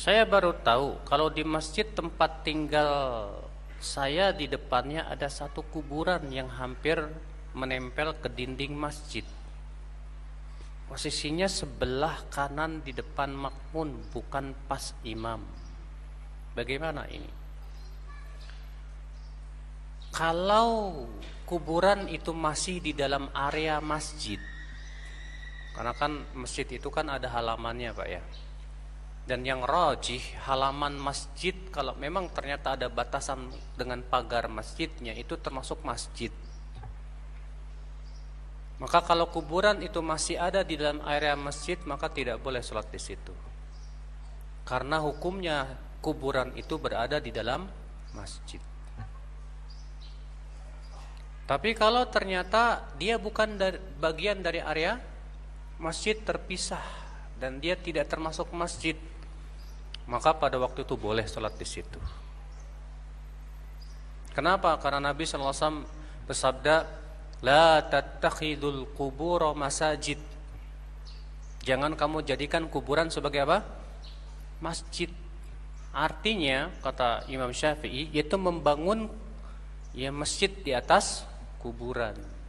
Saya baru tahu kalau di masjid tempat tinggal saya di depannya ada satu kuburan yang hampir menempel ke dinding masjid. Posisinya sebelah kanan di depan makmun, bukan pas imam. Bagaimana ini? Kalau kuburan itu masih di dalam area masjid, karena kan masjid itu kan ada halamannya, Pak ya dan yang rajih halaman masjid kalau memang ternyata ada batasan dengan pagar masjidnya itu termasuk masjid maka kalau kuburan itu masih ada di dalam area masjid maka tidak boleh sholat di situ karena hukumnya kuburan itu berada di dalam masjid tapi kalau ternyata dia bukan dari, bagian dari area masjid terpisah dan dia tidak termasuk masjid maka pada waktu itu boleh sholat di situ. Kenapa? Karena Nabi SAW bersabda, La tattakhidul kubur masajid. Jangan kamu jadikan kuburan sebagai apa? Masjid. Artinya, kata Imam Syafi'i, yaitu membangun ya masjid di atas kuburan.